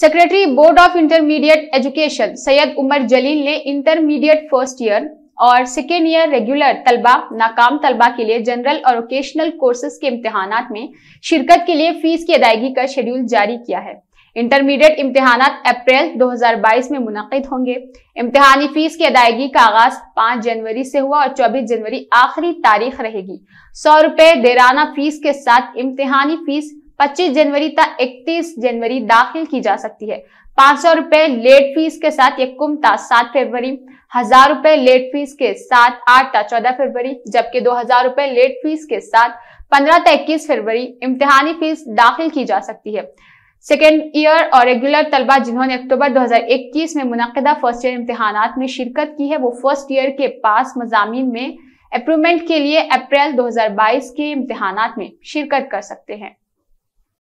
secretary board of intermediate education Syed Umar Jalil ने intermediate first year और second year regular तलबा नाकाम तलबा के लिए जनरल और ओकेशनल कोर्सेज के इम्तहान में शिरकत के लिए फीस की अदायगी का शेड्यूल जारी किया है इंटरमीडिएट इम्तहान अप्रैल 2022 में मुनद होंगे इम्तहानी फीस की अदायगी का आगाज 5 जनवरी से हुआ और 24 जनवरी आखिरी तारीख रहेगी सौ रुपए देराना फीस के साथ इम्तहानी फीस 25 जनवरी तक 31 जनवरी दाखिल की जा सकती है पांच सौ रुपए लेट फीस के साथ ये कुमता सात फरवरी हजार रुपए लेट फीस के साथ आठ ता चौदह फरवरी जबकि दो हजार रुपए लेट फीस के साथ पंद्रह तक इक्कीस फरवरी इम्तिहानी फीस दाखिल की जा सकती है सेकेंड ईयर और रेगुलर तलबा जिन्होंने अक्टूबर 2021 में मुनदा फर्स्ट ईयर इम्तहान में शिरकत की है वो फर्स्ट ईयर के पास मजामी में अप्रूवमेंट के लिए अप्रैल 2022 के इम्तहान में शिरकत कर सकते हैं